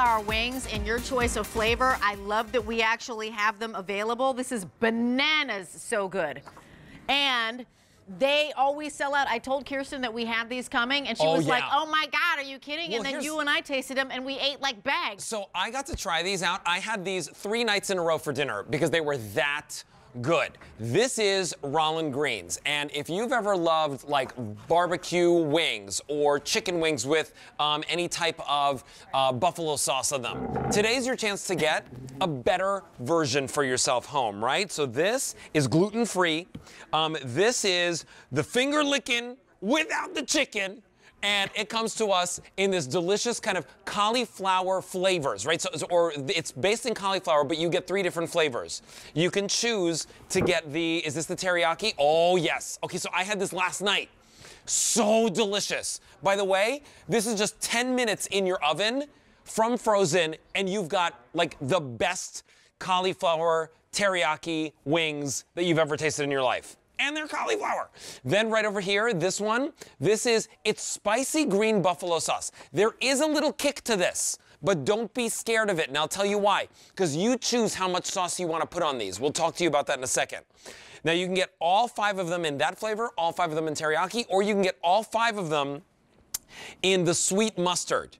Our wings and your choice of flavor. I love that we actually have them available. This is bananas so good. And they always sell out. I told Kirsten that we have these coming, and she oh, was yeah. like, oh my God, are you kidding? Well, and then here's... you and I tasted them, and we ate like bags. So I got to try these out. I had these three nights in a row for dinner because they were that good. This is Rollin Greens, and if you've ever loved like barbecue wings or chicken wings with um, any type of uh, buffalo sauce on them, today's your chance to get a better version for yourself home, right? So this is gluten-free. Um, this is the finger licking without the chicken and it comes to us in this delicious kind of cauliflower flavors, right? So, or it's based in cauliflower, but you get three different flavors. You can choose to get the, is this the teriyaki? Oh, yes. Okay, so I had this last night. So delicious. By the way, this is just 10 minutes in your oven from frozen, and you've got like the best cauliflower teriyaki wings that you've ever tasted in your life and their cauliflower. Then right over here, this one, this is, it's spicy green buffalo sauce. There is a little kick to this but don't be scared of it. And I'll tell you why. Because you choose how much sauce you want to put on these. We'll talk to you about that in a second. Now, you can get all five of them in that flavor, all five of them in teriyaki, or you can get all five of them in the sweet mustard.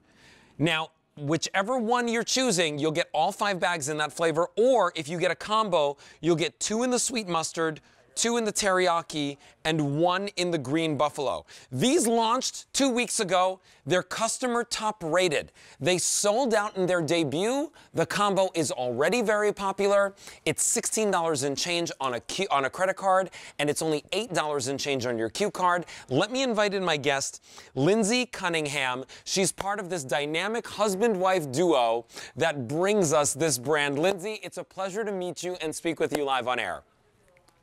Now, whichever one you're choosing, you'll get all five bags in that flavor, or if you get a combo, you'll get two in the sweet mustard, two in the teriyaki, and one in the green buffalo. These launched two weeks ago. They're customer top rated. They sold out in their debut. The combo is already very popular. It's $16 in change on a on a credit card, and it's only $8 in change on your Q card. Let me invite in my guest, Lindsay Cunningham. She's part of this dynamic husband-wife duo that brings us this brand. Lindsay, it's a pleasure to meet you and speak with you live on air.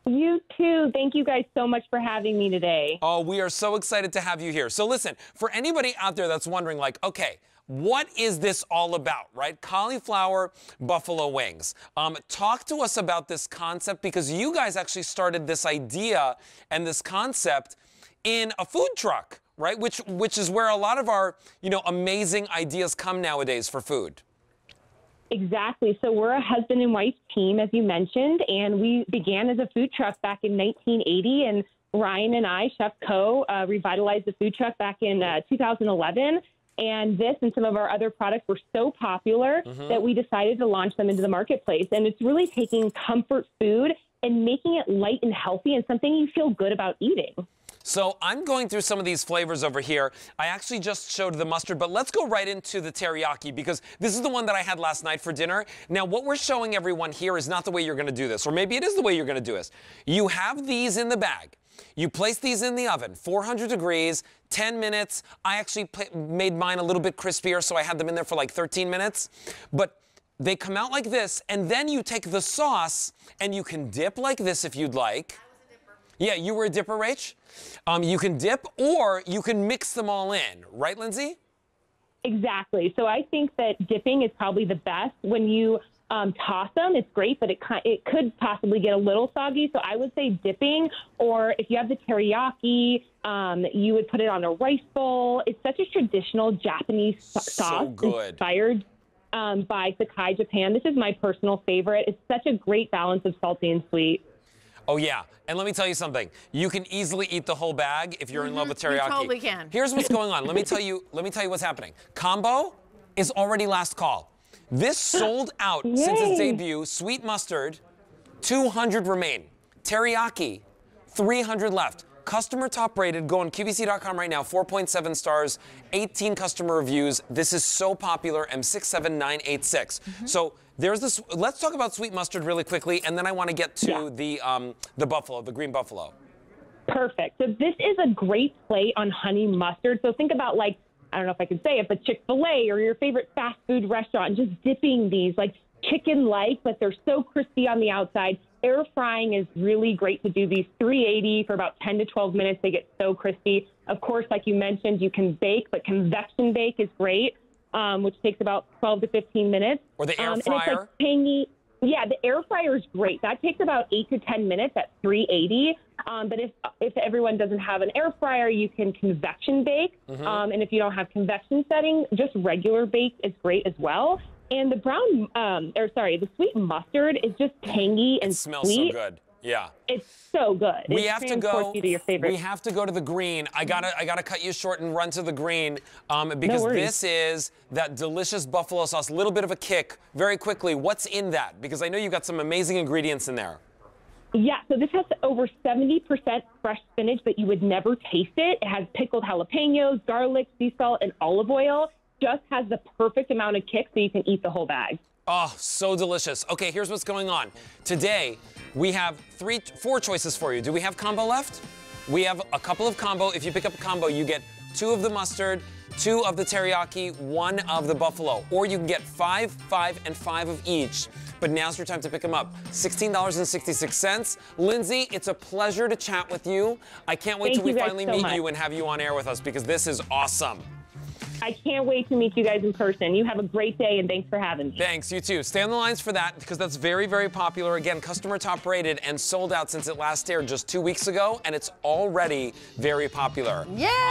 You too. Thank you guys so much for having me today. Oh, we are so excited to have you here. So listen, for anybody out there that's wondering like, okay, what is this all about, right? Cauliflower buffalo wings. Um, talk to us about this concept because you guys actually started this idea and this concept in a food truck, right? Which, which is where a lot of our, you know, amazing ideas come nowadays for food. Exactly. So we're a husband and wife team, as you mentioned, and we began as a food truck back in 1980. And Ryan and I, Chef Co, uh, revitalized the food truck back in uh, 2011. And this and some of our other products were so popular mm-hmm. that we decided to launch them into the marketplace. And it's really taking comfort food and making it light and healthy and something you feel good about eating. So I'm going through some of these flavors over here. I actually just showed the mustard, but let's go right into the teriyaki because this is the one that I had last night for dinner. Now what we're showing everyone here is not the way you're gonna do this, or maybe it is the way you're gonna do this. You have these in the bag. You place these in the oven, 400 degrees, 10 minutes. I actually made mine a little bit crispier, so I had them in there for like 13 minutes. But they come out like this, and then you take the sauce and you can dip like this if you'd like. Yeah, you were a dipper, Rach. Um, you can dip or you can mix them all in, right, Lindsay? Exactly. So I think that dipping is probably the best when you um, toss them. It's great, but it it could possibly get a little soggy. So I would say dipping, or if you have the teriyaki, um, you would put it on a rice bowl. It's such a traditional Japanese so sauce good. inspired um, by Sakai Japan. This is my personal favorite. It's such a great balance of salty and sweet. Oh yeah, and let me tell you something. You can easily eat the whole bag if you're mm -hmm. in love mm-hmm. with teriyaki. You totally can. Here's what's going on. let me tell you. Let me tell you what's happening. Combo is already last call. This sold out since its debut. Sweet mustard, 200 remain. Teriyaki, 300 left customer top rated. Go on QVC.com right now. 4.7 stars, 18 customer reviews. This is so popular. M67986. Mm -hmm. So there's this. Let's talk about sweet mustard really quickly, and then I want to get to yeah. the um, the buffalo, the green buffalo. Perfect. So this is a great play on honey mustard. So think about like I don't know if I can say it, but Chick Fil A or your favorite fast food restaurant, just dipping these like chicken like, but they're so crispy on the outside air frying is really great to do these 380 for about 10 to 12 minutes. They get so crispy. Of course, like you mentioned, you can bake, but convection bake is great, um, which takes about 12 to 15 minutes. Or the air um, fryer. And it's like tangy. Yeah, the air fryer is great. That takes about eight to 10 minutes at 380. Um, but if if everyone doesn't have an air fryer, you can convection bake. Mm-hmm. Um, and if you don't have convection setting, just regular bake is great as well. And the brown, um, or sorry, the sweet mustard is just tangy and it smells sweet. so good. Yeah. It's so good. We it have to go. You to we have to go to the green. I gotta, I gotta cut you short and run to the green um, because no this is that delicious buffalo sauce. Little bit of a kick, very quickly. What's in that? Because I know you have got some amazing ingredients in there. Yeah, so this has over 70% fresh spinach, but you would never taste it. It has pickled jalapenos, garlic, sea salt, and olive oil just has the perfect amount of kick so you can eat the whole bag. Oh, so delicious. Okay, here's what's going on. Today, we have three, four choices for you. Do we have combo left? We have a couple of combo. If you pick up a combo, you get two of the mustard, two of the teriyaki, one of the buffalo. Or you can get five, five, and five of each. But now's your time to pick them up. $16.66. Lindsay, it's a pleasure to chat with you. I can't wait Thank till we finally so meet much. you and have you on air with us because this is awesome. I can't wait to meet you guys in person. You have a great day, and thanks for having me. Thanks, you too. Stay on the lines for that, because that's very, very popular. Again, customer top rated and sold out since it last aired just two weeks ago, and it's already very popular. Yeah!